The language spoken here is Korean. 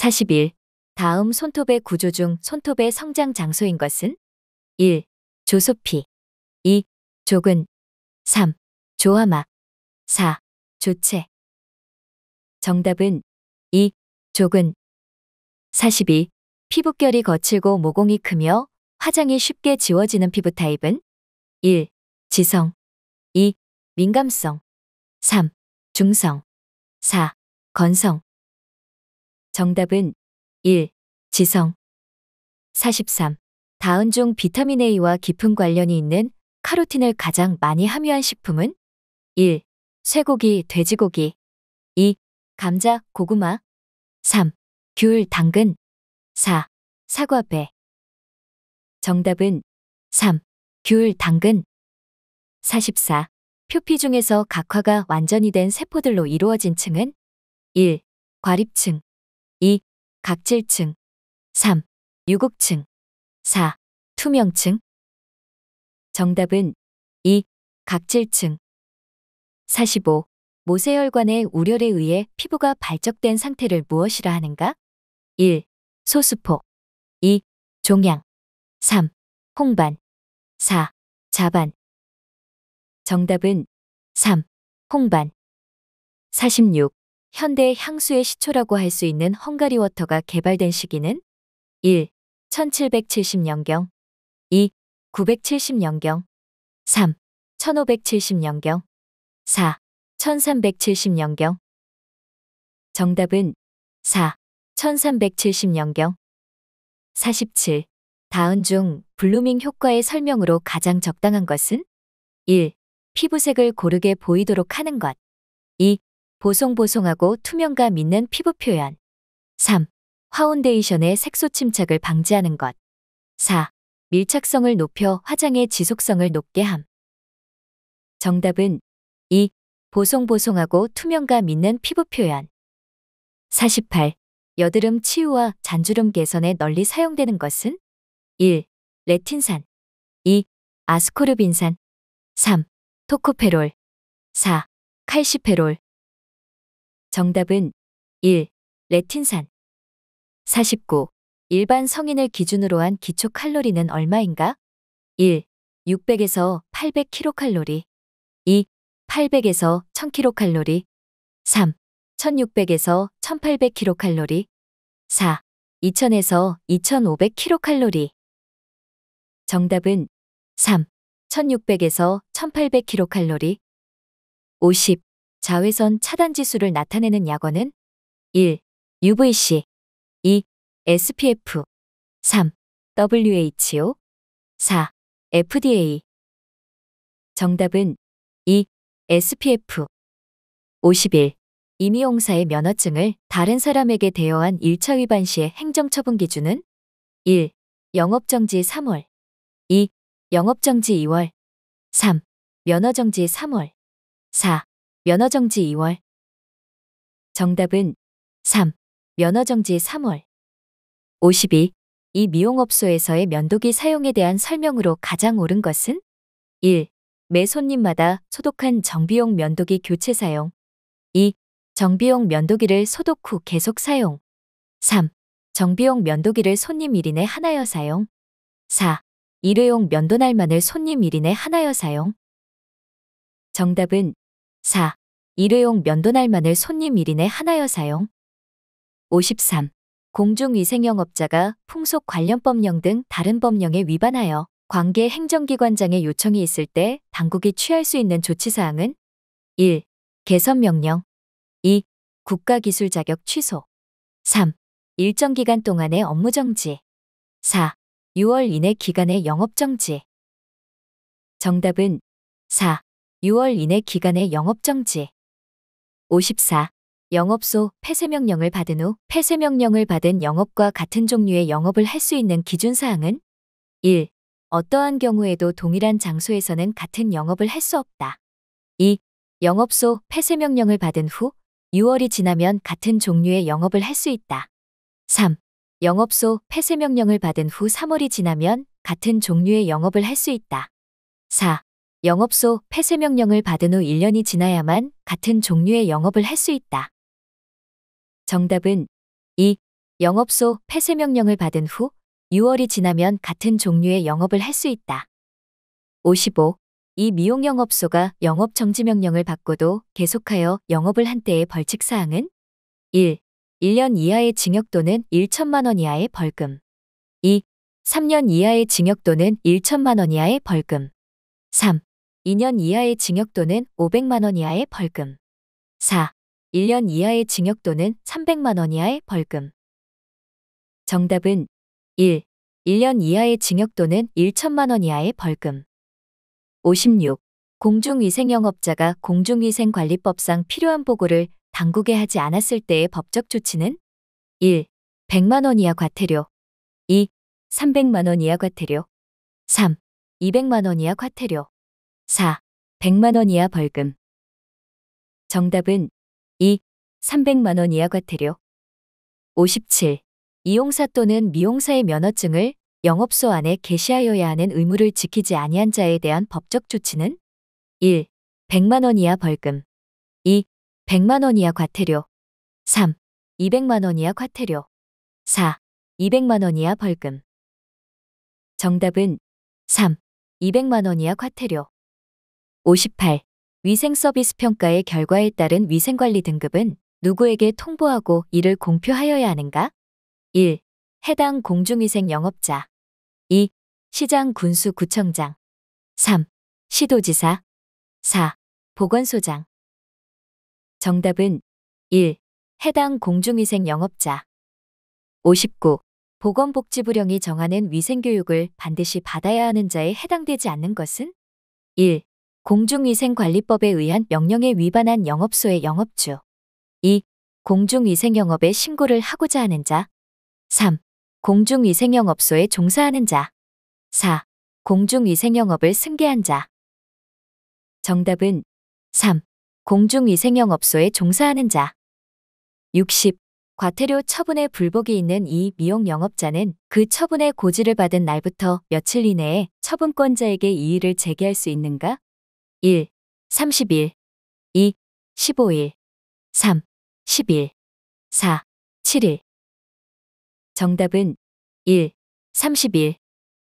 41. 다음 손톱의 구조 중 손톱의 성장 장소인 것은 1. 조소피 2. 조근 3. 조화막 4. 조체 정답은 2. 조근 42. 피부결이 거칠고 모공이 크며 화장이 쉽게 지워지는 피부 타입은 1. 지성 2. 민감성 3. 중성 4. 건성 정답은 1. 지성 43. 다은 중 비타민 A와 깊은 관련이 있는 카로틴을 가장 많이 함유한 식품은 1. 쇠고기, 돼지고기 2. 감자, 고구마 3. 귤, 당근 4. 사과배 정답은 3. 귤, 당근 44. 표피 중에서 각화가 완전히 된 세포들로 이루어진 층은 1. 과립층 2. 각질층 3. 유곡층 4. 투명층 정답은 2. 각질층 45. 모세혈관의 우렬에 의해 피부가 발적된 상태를 무엇이라 하는가? 1. 소수포 2. 종양 3. 홍반 4. 자반 정답은 3. 홍반 46. 현대 향수의 시초라고 할 수 있는 헝가리 워터가 개발된 시기는 1. 1770년경 2. 970년경 3. 1570년경 4. 1370년경 정답은 4. 1370년경 47. 다은 중 블루밍 효과의 설명으로 가장 적당한 것은 1. 피부색을 고르게 보이도록 하는 것 2. 보송보송하고 투명감 있는 피부 표현. 3. 화운데이션의 색소 침착을 방지하는 것. 4. 밀착성을 높여 화장의 지속성을 높게 함. 정답은 2. 보송보송하고 투명감 있는 피부 표현. 48. 여드름 치유와 잔주름 개선에 널리 사용되는 것은? 1. 레틴산 2. 아스코르빈산 3. 토코페롤 4. 칼시페롤 정답은 1. 레틴산 49. 일반 성인을 기준으로 한 기초 칼로리는 얼마인가? 1. 600에서 800kcal 2. 800에서 1000kcal 3. 1600에서 1800kcal 4. 2000에서 2500kcal 정답은 3. 1600에서 1800kcal 50. 자외선 차단 지수를 나타내는 약원은 1. UVC 2. SPF 3. WHO 4. FDA 정답은 2. SPF 51. 임의용사의 면허증을 다른 사람에게 대여한 1차 위반 시의 행정처분 기준은 1. 영업정지 3월 2. 영업정지 2월 3. 면허정지 3월 4. 면허정지 2월. 정답은 3. 면허정지 3월. 52. 이 미용업소에서의 면도기 사용에 대한 설명으로 가장 옳은 것은? 1. 매 손님마다 소독한 정비용 면도기 교체 사용. 2. 정비용 면도기를 소독 후 계속 사용. 3. 정비용 면도기를 손님 1인에 하나여 사용. 4. 일회용 면도날만을 손님 1인에 하나여 사용. 정답은 4. 일회용 면도날만을 손님 1인에 하나여 사용. 53. 공중위생영업자가 풍속 관련 법령 등 다른 법령에 위반하여 관계 행정기관장의 요청이 있을 때 당국이 취할 수 있는 조치사항은 1. 개선명령 2. 국가기술자격 취소 3. 일정 기간 동안의 업무정지 4. 6월 이내 기간의 영업정지 정답은 4. 6월 이내 기간의 영업정지. 54. 영업소 폐쇄명령을 받은 후 폐쇄명령을 받은 영업과 같은 종류의 영업을 할 수 있는 기준사항은 1. 어떠한 경우에도 동일한 장소에서는 같은 영업을 할 수 없다. 2. 영업소 폐쇄명령을 받은 후 6월이 지나면 같은 종류의 영업을 할 수 있다. 3. 영업소 폐쇄명령을 받은 후 3월이 지나면 같은 종류의 영업을 할 수 있다. 4. 영업소 폐쇄 명령을 받은 후 1년이 지나야만 같은 종류의 영업을 할 수 있다. 정답은 2. 영업소 폐쇄 명령을 받은 후 6월이 지나면 같은 종류의 영업을 할 수 있다. 55. 이 미용 영업소가 영업 정지 명령을 받고도 계속하여 영업을 한 때의 벌칙 사항은 1. 1년 이하의 징역 또는 1천만 원 이하의 벌금. 2. 3년 이하의 징역 또는 1천만 원 이하의 벌금. 3. 2년 이하의 징역 또는 500만 원 이하의 벌금. 4. 1년 이하의 징역 또는 300만 원 이하의 벌금. 정답은 1. 1년 이하의 징역 또는 1천만 원 이하의 벌금. 56. 공중위생 영업자가 공중위생관리법상 필요한 보고를 당국에 하지 않았을 때의 법적 조치는 1. 100만 원 이하 과태료 2. 300만 원 이하 과태료 3. 200만 원 이하 과태료 4. 100만원 이하 벌금. 정답은 2. 300만원 이하 과태료. 57. 이용사 또는 미용사의 면허증을 영업소 안에 게시하여야 하는 의무를 지키지 아니한 자에 대한 법적 조치는 1. 100만원 이하 벌금 2. 100만원 이하 과태료 3. 200만원 이하 과태료 4. 200만원 이하 벌금 정답은 3. 200만원 이하 과태료 58. 위생서비스 평가의 결과에 따른 위생관리 등급은 누구에게 통보하고 이를 공표하여야 하는가? 1. 해당 공중위생 영업자 2. 시장 군수 구청장 3. 시도지사 4. 보건소장 정답은 1. 해당 공중위생 영업자 59. 보건복지부령이 정하는 위생교육을 반드시 받아야 하는 자에 해당되지 않는 것은? 1. 공중위생관리법에 의한 명령에 위반한 영업소의 영업주 2. 공중위생영업에 신고를 하고자 하는 자 3. 공중위생영업소에 종사하는 자 4. 공중위생영업을 승계한 자 정답은 3. 공중위생영업소에 종사하는 자 60. 과태료 처분에 불복이 있는 이 미용 영업자는 그 처분의 고지를 받은 날부터 며칠 이내에 처분권자에게 이의를 제기할 수 있는가? 1. 30일 2. 15일 3. 10일 4. 7일 정답은 1. 30일